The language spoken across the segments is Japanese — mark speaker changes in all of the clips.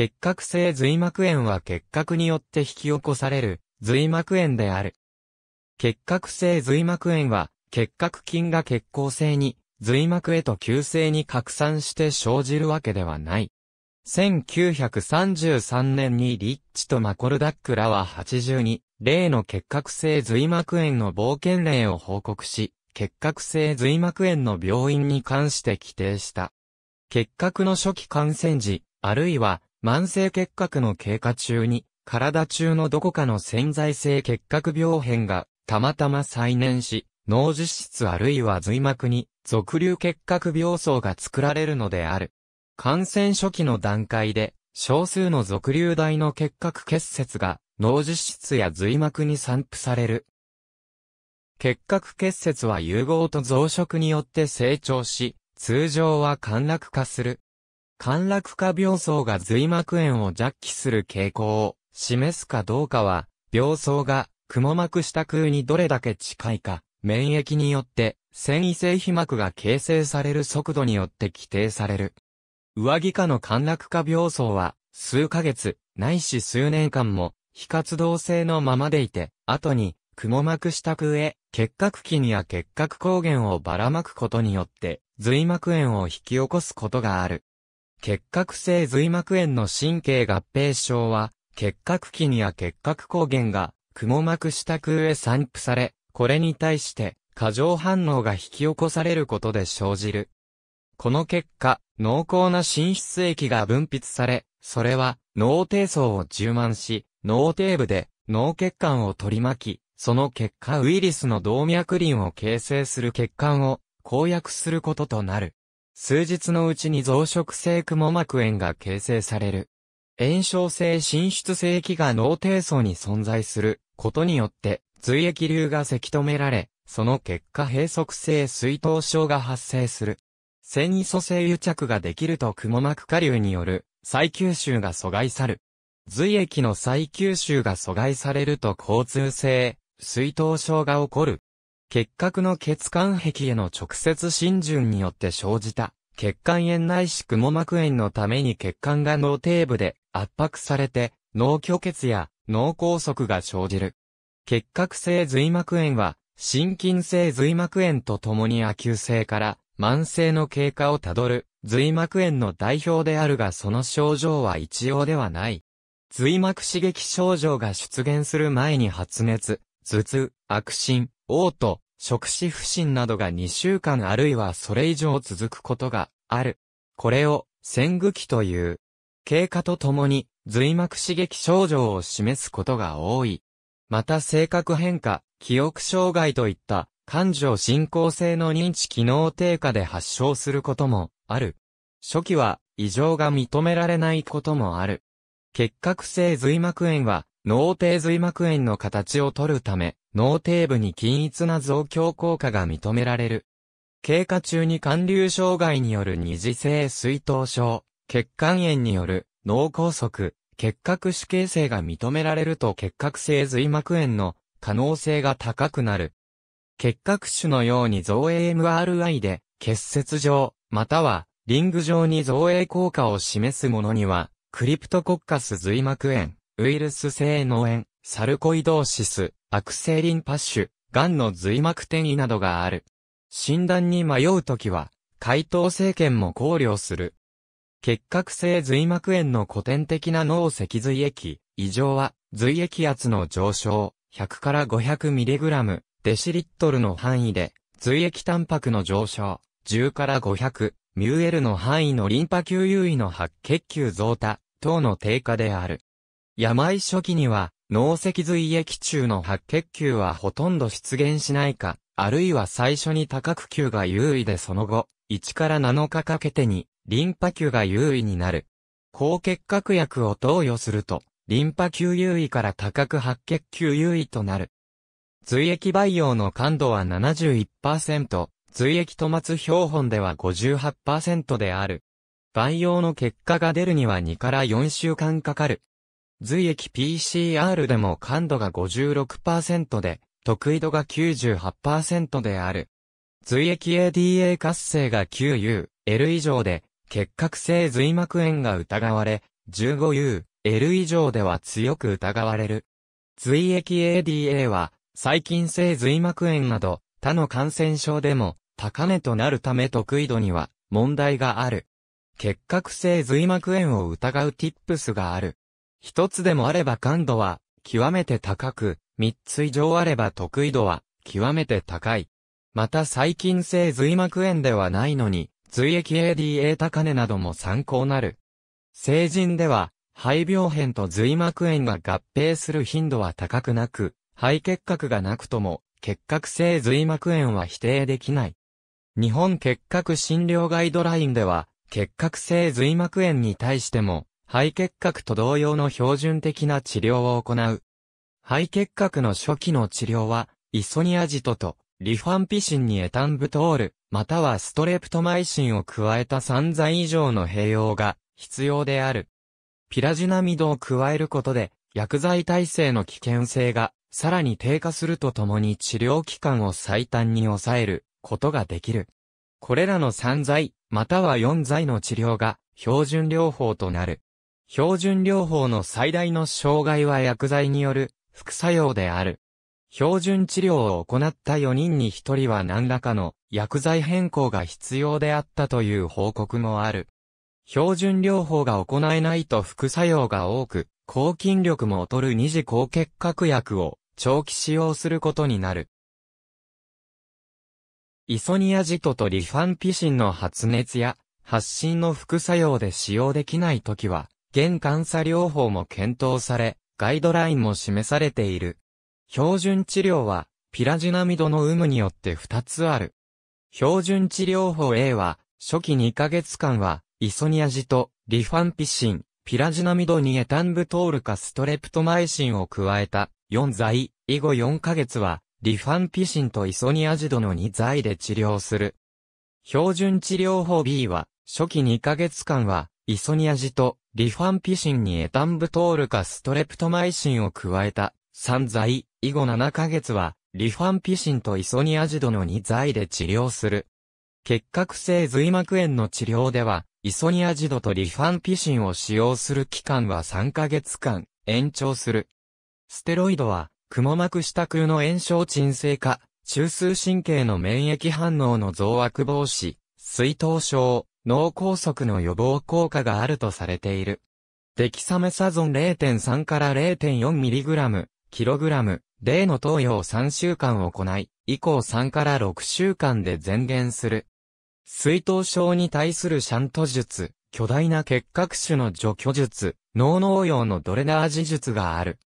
Speaker 1: 結核性髄膜炎は結核によって引き起こされる髄膜炎である。結核性髄膜炎は、結核菌が血行性に、髄膜へと急性に拡散して生じるわけではない。1933年にリッチとマコルダックらは82例の結核性髄膜炎の冒険例を報告し、結核性髄膜炎の病院に関して規定した。結核の初期感染時、あるいは慢性結核の経過中に、体中のどこかの潜在性結核病変が、たまたま再燃し、脳実質あるいは髄膜に、俗流結核病層が作られるのである。感染初期の段階で、少数の俗流大の結核結節が、脳実質や髄膜に散布される。結核結節は融合と増殖によって成長し、通常は陥落化する。陥落下病巣が髄膜炎を弱気する傾向を示すかどうかは、病巣が雲膜下空にどれだけ近いか、免疫によって繊維性皮膜が形成される速度によって規定される。上着下の陥落下病巣は、数ヶ月、ないし数年間も、非活動性のままでいて、後に、雲膜下空へ、結核菌や結核抗原をばらまくことによって、髄膜炎を引き起こすことがある。結核性髄膜炎の神経合併症は、結核菌や結核抗原が、蜘蛛膜下空へ散布され、これに対して、過剰反応が引き起こされることで生じる。この結果、濃厚な浸出液が分泌され、それは、脳底層を充満し、脳底部で、脳血管を取り巻き、その結果ウイルスの動脈輪を形成する血管を、公約することとなる。数日のうちに増殖性雲膜炎が形成される。炎症性浸出性器が脳底層に存在することによって、髄液流がせき止められ、その結果閉塞性水頭症が発生する。繊維素性癒着ができると雲膜下流による再吸収が阻害さる。髄液の再吸収が阻害されると交通性、水頭症が起こる。結核の血管壁への直接浸潤によって生じた、血管炎内視くも膜炎のために血管が脳底部で圧迫されて、脳虚血や脳梗塞が生じる。結核性髄膜炎は、心筋性髄膜炎とともに亜急性から慢性の経過をたどる髄膜炎の代表であるがその症状は一様ではない。髄膜刺激症状が出現する前に発熱、頭痛、悪心、嘔吐、食事不振などが2週間あるいはそれ以上続くことがある。これを、戦具期という。経過とともに、髄膜刺激症状を示すことが多い。また性格変化、記憶障害といった、感情進行性の認知機能低下で発症することもある。初期は異常が認められないこともある。結核性髄膜炎は脳底髄膜炎の形を取るため、脳底部に均一な増強効果が認められる。経過中に寒流障害による二次性水頭症、血管炎による脳梗塞、結核死形成が認められると結核性髄膜炎の可能性が高くなる。結核種のように造影 MRI で結節状、またはリング状に造影効果を示すものには、クリプトコッカス髄膜炎、ウイルス性脳炎、サルコイドーシス、悪性リンパ腫、癌の髄膜転移などがある。診断に迷うときは、解凍政検も考慮する。結核性髄膜炎の古典的な脳脊髄液、異常は、髄液圧の上昇、100から 500mg、デシリットルの範囲で、髄液タンパクの上昇、10から500、ミューエルの範囲のリンパ球優位の白血球増多、等の低下である。病初期には、脳脊髄液中の白血球はほとんど出現しないか、あるいは最初に多角球が優位でその後、1から7日かけてに、リンパ球が優位になる。高血核薬を投与すると、リンパ球優位から多角白血球優位となる。髄液培養の感度は71%、髄液と末標本では58%である。培養の結果が出るには2から4週間かかる。髄液 PCR でも感度が56%で、得意度が98%である。髄液 ADA 活性が 9U、L 以上で、結核性髄膜炎が疑われ、15U、L 以上では強く疑われる。髄液 ADA は、細菌性髄膜炎など、他の感染症でも、高めとなるため得意度には、問題がある。結核性髄膜炎を疑う tips がある。一つでもあれば感度は極めて高く、三つ以上あれば得意度は極めて高い。また細菌性髄膜炎ではないのに、髄液 ADA 高値なども参考なる。成人では、肺病変と髄膜炎が合併する頻度は高くなく、肺結核がなくとも、結核性髄膜炎は否定できない。日本結核診療ガイドラインでは、結核性髄膜炎に対しても、肺結核と同様の標準的な治療を行う。肺結核の初期の治療は、イソニアジトとリファンピシンにエタンブトール、またはストレプトマイシンを加えた3剤以上の併用が必要である。ピラジナミドを加えることで、薬剤耐性の危険性がさらに低下するとともに治療期間を最短に抑えることができる。これらの3剤、または4剤の治療が標準療法となる。標準療法の最大の障害は薬剤による副作用である。標準治療を行った4人に1人は何らかの薬剤変更が必要であったという報告もある。標準療法が行えないと副作用が多く、抗菌力も劣る二次抗結核薬を長期使用することになる。イソニアジトとリファンピシンの発熱や発疹の副作用で使用できないときは、現監査療法も検討され、ガイドラインも示されている。標準治療は、ピラジナミドの有無によって2つある。標準治療法 A は、初期2ヶ月間は、イソニアジと、リファンピシン、ピラジナミドにエタンブトールかストレプトマイシンを加えた、4剤、以後4ヶ月は、リファンピシンとイソニアジドの2剤で治療する。標準治療法 B は、初期2ヶ月間は、イソニアジと、リファンピシンにエタンブトールかストレプトマイシンを加えた、散剤、以後7ヶ月は、リファンピシンとイソニアジドの2剤で治療する。結核性髄膜炎の治療では、イソニアジドとリファンピシンを使用する期間は3ヶ月間、延長する。ステロイドは、蜘蛛膜下空の炎症鎮静化、中枢神経の免疫反応の増悪防止、水頭症、脳梗塞の予防効果があるとされている。デキサメサゾン0.3から 0.4mg、kg、例の投与を3週間行い、以降3から6週間で前減する。水頭症に対するシャント術、巨大な結核種の除去術、脳脳用のドレナージ術がある。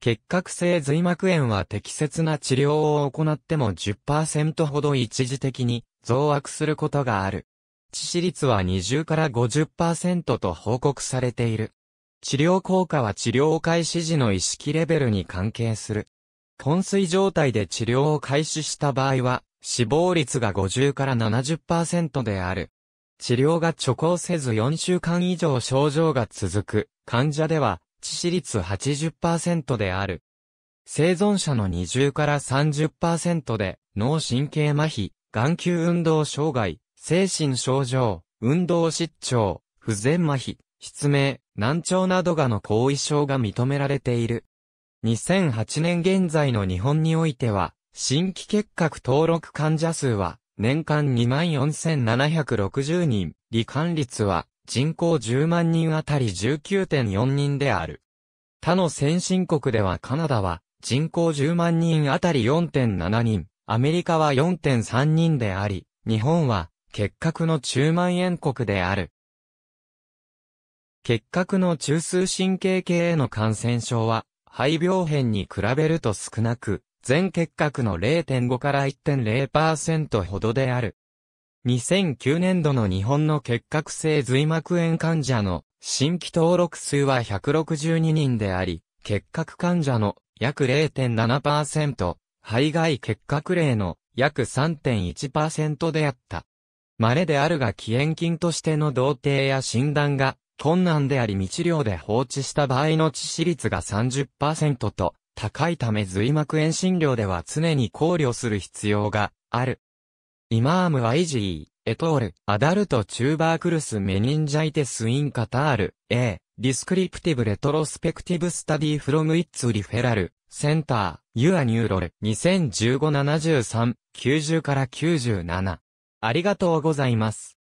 Speaker 1: 結核性髄膜炎は適切な治療を行っても10%ほど一時的に増悪することがある。致死率は20から50%と報告されている。治療効果は治療開始時の意識レベルに関係する。昏睡状態で治療を開始した場合は、死亡率が50から70%である。治療が直行せず4週間以上症状が続く患者では、致死率80%である。生存者の20から30%で、脳神経麻痺、眼球運動障害、精神症状、運動失調、不全麻痺、失明、難聴などがの後遺症が認められている。2008年現在の日本においては、新規結核登録患者数は、年間24,760人、罹患率は、人口10万人あたり19.4人である。他の先進国ではカナダは、人口10万人あたり4.7人、アメリカは4.3人であり、日本は結核の中蔓延国である。結核の中枢神経系への感染症は、肺病変に比べると少なく、全結核の0.5から1.0%ほどである。2009年度の日本の結核性髄膜炎患者の新規登録数は162人であり、結核患者の約0.7%、肺外結核例の約3.1%であった。稀であるが起炎菌としての同定や診断が困難であり未治療で放置した場合の致死率が30%と高いため髄膜炎診療では常に考慮する必要がある。イマームはイジー、エトール、アダルトチューバークルスメニンジャイテスインカタール、A、ディスクリプティブレトロスペクティブスタディフロムイッツリフェラル、センター、ユアニューロル、2015-73、90から97。ありがとうございます。